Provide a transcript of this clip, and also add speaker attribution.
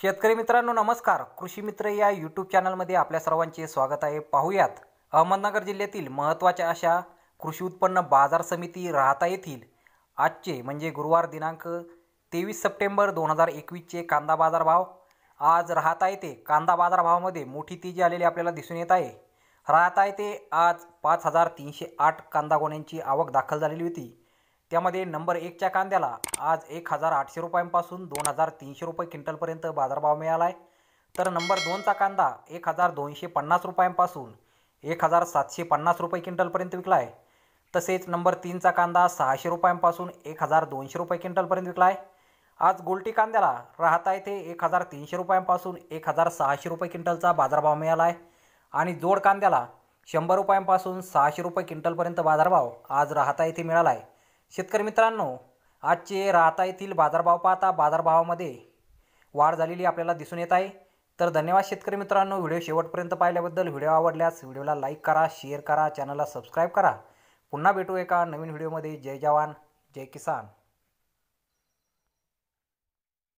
Speaker 1: शेतकरी मित्रांनो नमस्कार कृषी मित्र या यूट्यूब चॅनलमध्ये आपल्या सर्वांचे स्वागत आहे पाहूयात अहमदनगर जिल्ह्यातील महत्त्वाच्या अशा कृषी उत्पन्न बाजार समिती राहता येथील आजचे म्हणजे गुरुवार दिनांक तेवीस सप्टेंबर दोन हजार एकवीसचे कांदा बाजारभाव आज राहता येते कांदा बाजारभावामध्ये मोठी तेजी आलेली आपल्याला दिसून येत आहे राहता येते आज पाच हजार तीनशे आठ कांदा गोण्यांची आवक दाखल झालेली होती त्यामध्ये नंबर एकच्या कांद्याला आज एक हजार आठशे रुपयांपासून दोन हजार तीनशे रुपये क्विंटलपर्यंत बाजारभाव मिळाला आहे तर नंबर दोनचा कांदा एक हजार दोनशे पन्नास रुपयांपासून एक हजार सातशे पन्नास रुपये क्विंटलपर्यंत विकला आहे तसेच नंबर तीनचा कांदा सहाशे रुपयांपासून एक हजार दोनशे रुपये क्विंटलपर्यंत विकला आहे आज गोलटी कांद्याला राहता येथे एक हजार तीनशे रुपयांपासून एक हजार सहाशे रुपये क्विंटलचा बाजारभाव मिळाला आहे आणि जोड कांद्याला शंभर रुपयांपासून सहाशे रुपये क्विंटलपर्यंत बाजारभाव आज राहता येथे मिळाला आहे शेतकरी मित्रांनो आजचे राहता येथील बाजारभाव पाहता बाजारभावामध्ये वाढ झालेली आपल्याला दिसून येत आहे तर धन्यवाद शेतकरी मित्रांनो व्हिडिओ शेवटपर्यंत पाहिल्याबद्दल व्हिडिओ आवडल्यास व्हिडिओला लाईक करा शेअर करा चॅनलला सबस्क्राईब करा पुन्हा भेटू एका नवीन व्हिडिओमध्ये जय जवान जय किसान